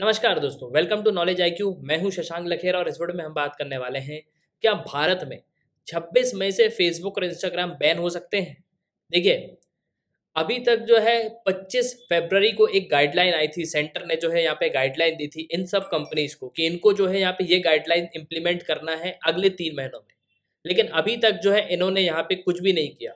नमस्कार दोस्तों welcome to knowledge I Q मैं हूं शशांक लखेरा और इस वीडियो में हम बात करने वाले हैं क्या भारत में 26 मई से फेसबुक और इंस्टाग्राम बैन हो सकते हैं देखिए अभी तक जो है 25 फरवरी को एक गाइडलाइन आई थी सेंटर ने जो है यहाँ पे गाइडलाइन दी थी इन सब कंपनीज को कि इनको जो है यहाँ पे ये गाइडलाइन इम्प्लीमेंट करना है अगले तीन महीनों में लेकिन अभी तक जो है इन्होंने यहाँ पे कुछ भी नहीं किया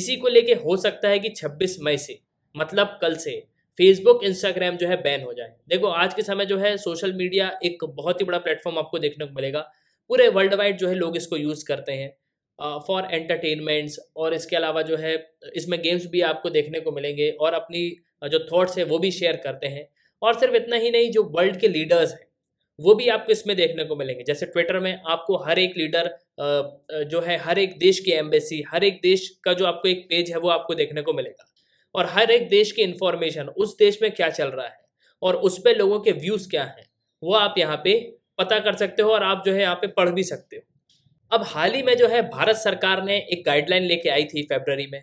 इसी को लेके हो सकता है कि 26 मई से मतलब कल से फेसबुक इंस्टाग्राम जो है बैन हो जाए देखो आज के समय जो है सोशल मीडिया एक बहुत ही बड़ा प्लेटफॉर्म आपको देखने को मिलेगा पूरे वर्ल्ड वाइड जो है लोग इसको यूज़ करते हैं फॉर uh, एंटरटेनमेंट्स और इसके अलावा जो है इसमें गेम्स भी आपको देखने को मिलेंगे और अपनी जो थॉट्स है वो भी शेयर करते हैं और सिर्फ इतना ही नहीं जो वर्ल्ड के लीडर्स हैं वो भी आपको इसमें देखने को मिलेंगे जैसे ट्विटर में आपको हर एक लीडर जो है हर एक देश की एम्बेसी हर एक देश का जो आपको एक पेज है वो आपको देखने को मिलेगा और हर एक देश की इंफॉर्मेशन उस देश में क्या चल रहा है और उस पर लोगों के व्यूज़ क्या हैं वो आप यहाँ पे पता कर सकते हो और आप जो है यहाँ पे पढ़ भी सकते हो अब हाल ही में जो है भारत सरकार ने एक गाइडलाइन लेके आई थी फेबररी में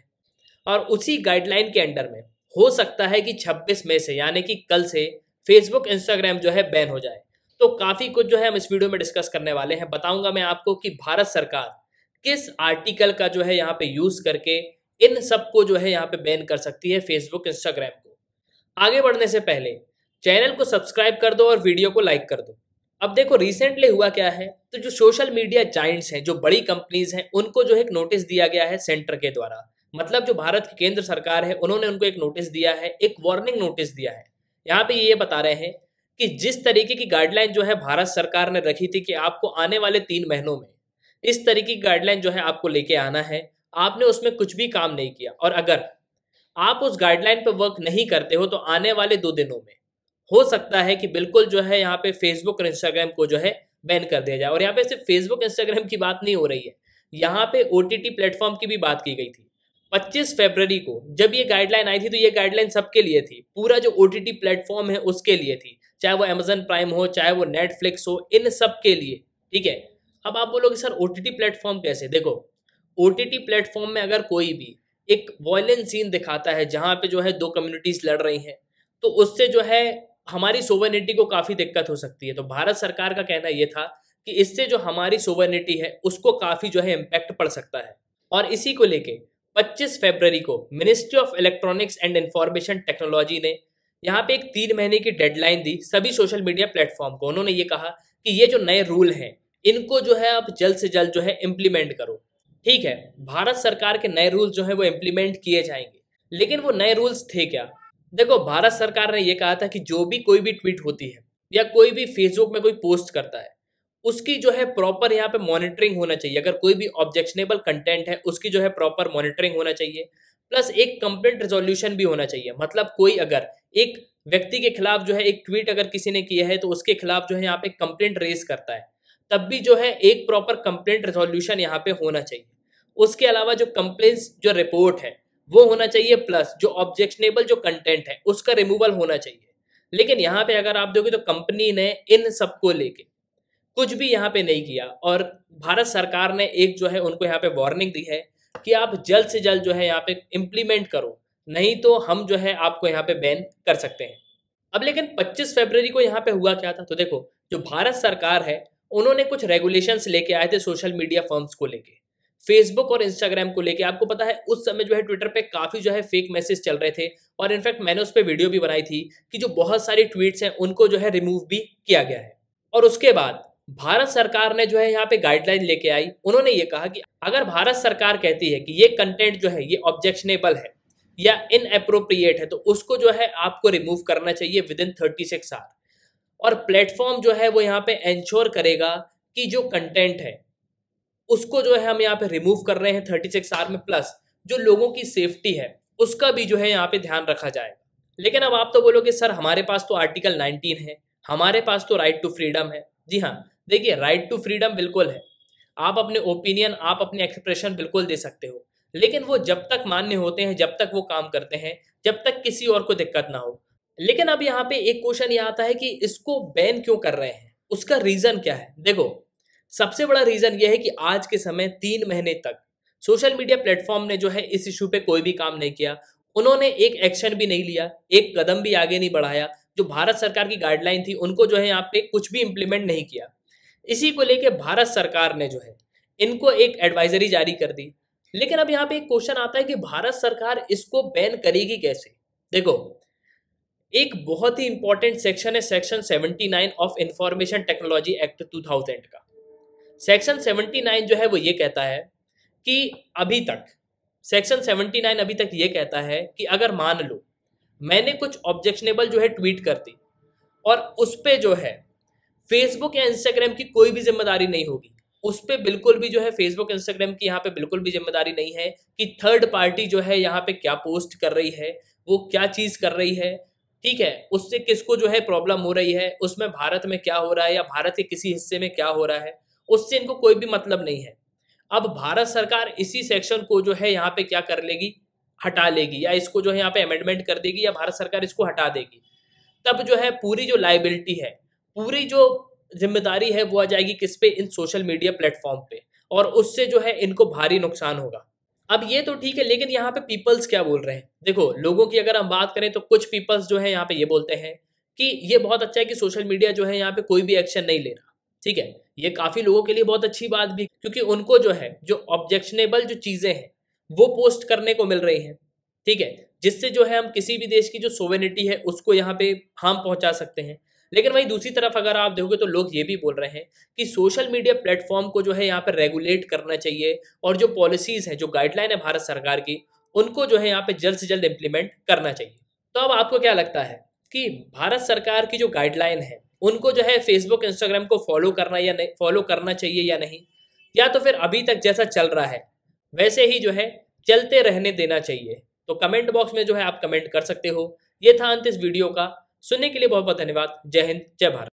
और उसी गाइडलाइन के अंडर में हो सकता है कि 26 मई से यानी कि कल से फेसबुक इंस्टाग्राम जो है बैन हो जाए तो काफ़ी कुछ जो है हम इस वीडियो में डिस्कस करने वाले हैं बताऊंगा मैं आपको कि भारत सरकार किस आर्टिकल का जो है यहाँ पे यूज़ करके इन सबको जो है यहाँ पे बैन कर सकती है फेसबुक इंस्टाग्राम को आगे बढ़ने से पहले चैनल को सब्सक्राइब कर दो और वीडियो को लाइक कर दो अब देखो रिसेंटली हुआ क्या है तो जो सोशल मीडिया जाइंट्स हैं जो बड़ी कंपनीज हैं उनको जो है एक नोटिस दिया गया है सेंटर के द्वारा मतलब जो भारत की केंद्र सरकार है उन्होंने उनको एक नोटिस दिया है एक वार्निंग नोटिस दिया है यहाँ पे ये बता रहे हैं कि जिस तरीके की गाइडलाइन जो है भारत सरकार ने रखी थी कि आपको आने वाले तीन महीनों में इस तरीके की गाइडलाइन जो है आपको लेके आना है आपने उसमें कुछ भी काम नहीं किया और अगर आप उस गाइडलाइन पर वर्क नहीं करते हो तो आने वाले दो दिनों में हो सकता है कि बिल्कुल जो है यहाँ पे फेसबुक और इंस्टाग्राम को जो है बैन कर दिया जाए और यहाँ पे सिर्फ फेसबुक इंस्टाग्राम की बात नहीं हो रही है यहाँ पे ओ टी प्लेटफॉर्म की भी बात की गई थी 25 फरवरी को जब ये गाइडलाइन आई थी तो ये गाइडलाइन सबके लिए थी पूरा जो ओ टी प्लेटफॉर्म है उसके लिए थी चाहे वो अमेजन प्राइम हो चाहे वो नेटफ्लिक्स हो इन सब के लिए ठीक है अब आप बोलोगे सर ओ टी प्लेटफॉर्म कैसे देखो ओ टी प्लेटफॉर्म में अगर कोई भी एक वॉयलेंस सीन दिखाता है जहाँ पे जो है दो कम्युनिटीज लड़ रही हैं तो उससे जो है हमारी सोवर्निटी को काफ़ी दिक्कत हो सकती है तो भारत सरकार का कहना यह था कि इससे जो हमारी सोवर्निटी है उसको काफ़ी जो है इम्पैक्ट पड़ सकता है और इसी को लेके 25 फरवरी को ministry of electronics and information technology ने यहाँ पे एक तीन महीने की डेडलाइन दी सभी सोशल मीडिया प्लेटफॉर्म को उन्होंने ये कहा कि ये जो नए रूल हैं इनको जो है आप जल्द से जल्द जो है इम्प्लीमेंट करो ठीक है भारत सरकार के नए रूल जो है वो इम्प्लीमेंट किए जाएंगे लेकिन वो नए रूल्स थे क्या देखो भारत सरकार ने ये कहा था कि जो भी कोई भी ट्वीट होती है या कोई भी फेसबुक में कोई पोस्ट करता है उसकी जो है प्रॉपर यहाँ पे मॉनिटरिंग होना चाहिए अगर कोई भी ऑब्जेक्शनेबल कंटेंट है उसकी जो है प्रॉपर मॉनिटरिंग होना चाहिए प्लस एक कंप्लेंट रेजोल्यूशन भी होना चाहिए मतलब कोई अगर एक व्यक्ति के खिलाफ जो है एक ट्वीट अगर किसी ने किया है तो उसके खिलाफ जो है यहाँ पे कंप्लेंट रेज करता है तब भी जो है एक प्रॉपर कंप्लेंट रेजोल्यूशन यहाँ पे होना चाहिए उसके अलावा जो कंप्लेन जो रिपोर्ट है वो होना चाहिए प्लस जो ऑब्जेक्शनेबल जो कंटेंट है उसका रिमूवल होना चाहिए लेकिन यहाँ पे अगर आप देखोगे तो कंपनी ने इन सबको लेके कुछ भी यहाँ पे नहीं किया और भारत सरकार ने एक जो है उनको यहाँ पे वार्निंग दी है कि आप जल्द से जल्द जो है यहाँ पे इम्प्लीमेंट करो नहीं तो हम जो है आपको यहाँ पे बैन कर सकते हैं अब लेकिन 25 फरवरी को यहाँ पे हुआ क्या था तो देखो जो भारत सरकार है उन्होंने कुछ रेगुलेशंस लेके आए थे सोशल मीडिया फर्म्स को लेके फेसबुक और इंस्टाग्राम को लेके आपको पता है उस समय जो है ट्विटर पे काफी जो है फेक मैसेज चल रहे थे और इनफैक्ट मैंने उस पर वीडियो भी बनाई थी कि जो बहुत सारी ट्वीट्स हैं उनको जो है रिमूव भी किया गया है और उसके बाद भारत सरकार ने जो है यहाँ पे गाइडलाइन लेके आई उन्होंने ये कहा कि अगर भारत सरकार कहती है कि ये कंटेंट जो है ये ऑब्जेक्शनेबल है या इनअप्रोप्रिएट है तो उसको जो है आपको रिमूव करना चाहिए within thirty six hour और प्लेटफॉर्म जो है वो यहाँ पे एंश्योर करेगा कि जो कंटेंट है उसको जो है हम यहाँ पे रिमूव कर रहे हैं थर्टी सिक्स आर में प्लस जो लोगों की सेफ्टी है उसका भी जो है यहाँ पे ध्यान रखा जाएगा लेकिन अब आप तो बोलोगे सर हमारे पास तो आर्टिकल नाइनटीन है हमारे पास तो राइट टू फ्रीडम है जी हाँ देखिए राइट टू फ्रीडम बिल्कुल है आप अपने ओपिनियन आप अपने एक्सप्रेशन बिल्कुल दे सकते हो लेकिन वो जब तक मान्य होते हैं जब तक वो काम करते हैं जब तक किसी और को दिक्कत ना हो लेकिन अब यहाँ पे एक क्वेश्चन ये आता है कि इसको बैन क्यों कर रहे हैं उसका रीजन क्या है देखो सबसे बड़ा रीजन यह है कि आज के समय तीन महीने तक सोशल मीडिया प्लेटफॉर्म ने जो है इस इशू पे कोई भी काम नहीं किया उन्होंने एक एक्शन भी नहीं लिया एक कदम भी आगे नहीं बढ़ाया जो भारत सरकार की गाइडलाइन थी उनको जो है यहाँ पे कुछ भी इम्प्लीमेंट नहीं किया इसी को लेके भारत सरकार ने जो है इनको एक एडवाइजरी जारी कर दी लेकिन अब यहाँ पे एक क्वेश्चन आता है कि भारत सरकार इसको बैन करेगी कैसे देखो एक बहुत ही इंपॉर्टेंट सेक्शन है section seventy of information technology act two का सेक्शन 79 जो है वो ये कहता है कि अभी तक सेक्शन 79 अभी तक ये कहता है कि अगर मान लो मैंने कुछ ऑब्जेक्शनेबल जो है ट्वीट कर दी और उस पर जो है फेसबुक या इंस्टाग्राम की कोई भी जिम्मेदारी नहीं होगी उस पर बिल्कुल भी जो है फेसबुक इंस्टाग्राम की यहाँ पे बिल्कुल भी जिम्मेदारी नहीं है कि थर्ड पार्टी जो है यहाँ पे क्या पोस्ट कर रही है वो क्या चीज़ कर रही है ठीक है उससे किसको जो है प्रॉब्लम हो रही है उसमें भारत में क्या हो रहा है या भारत के किसी हिस्से में क्या हो रहा है उससे इनको कोई भी मतलब नहीं है अब भारत सरकार इसी सेक्शन को जो है यहाँ पे क्या कर लेगी हटा लेगी या इसको जो है यहाँ पे अमेंडमेंट कर देगी या भारत सरकार इसको हटा देगी तब जो है पूरी जो लाइबिलिटी है पूरी जो जिम्मेदारी है वो आ जाएगी किस पे इन सोशल मीडिया प्लेटफॉर्म पे और उससे जो है इनको भारी नुकसान होगा अब ये तो ठीक है लेकिन यहाँ पे पीपल्स क्या बोल रहे हैं देखो लोगों की अगर हम बात करें तो कुछ पीपल्स जो है यहाँ पे ये बोलते हैं कि ये बहुत अच्छा है कि सोशल मीडिया जो है यहाँ पे कोई भी एक्शन नहीं ले रहा ठीक है ये काफ़ी लोगों के लिए बहुत अच्छी बात भी क्योंकि उनको जो है जो ऑब्जेक्शनेबल जो चीज़ें हैं वो पोस्ट करने को मिल रही हैं ठीक है जिससे जो है हम किसी भी देश की जो सोवेनिटी है उसको यहाँ पे हार्म पहुंचा सकते हैं लेकिन वहीं दूसरी तरफ अगर आप देखोगे तो लोग ये भी बोल रहे हैं कि सोशल मीडिया प्लेटफॉर्म को जो है यहाँ पर रेगुलेट करना चाहिए और जो पॉलिसीज़ हैं जो गाइडलाइन है भारत सरकार की उनको जो है यहाँ पे जल्द से जल्द इम्प्लीमेंट करना चाहिए तो अब आपको क्या लगता है कि भारत सरकार की जो गाइडलाइन है उनको जो है फेसबुक इंस्टाग्राम को फॉलो करना या नहीं फॉलो करना चाहिए या नहीं या तो फिर अभी तक जैसा चल रहा है वैसे ही जो है चलते रहने देना चाहिए तो कमेंट बॉक्स में जो है आप कमेंट कर सकते हो ये था अंत इस वीडियो का सुनने के लिए बहुत बहुत धन्यवाद जय हिंद जय भारत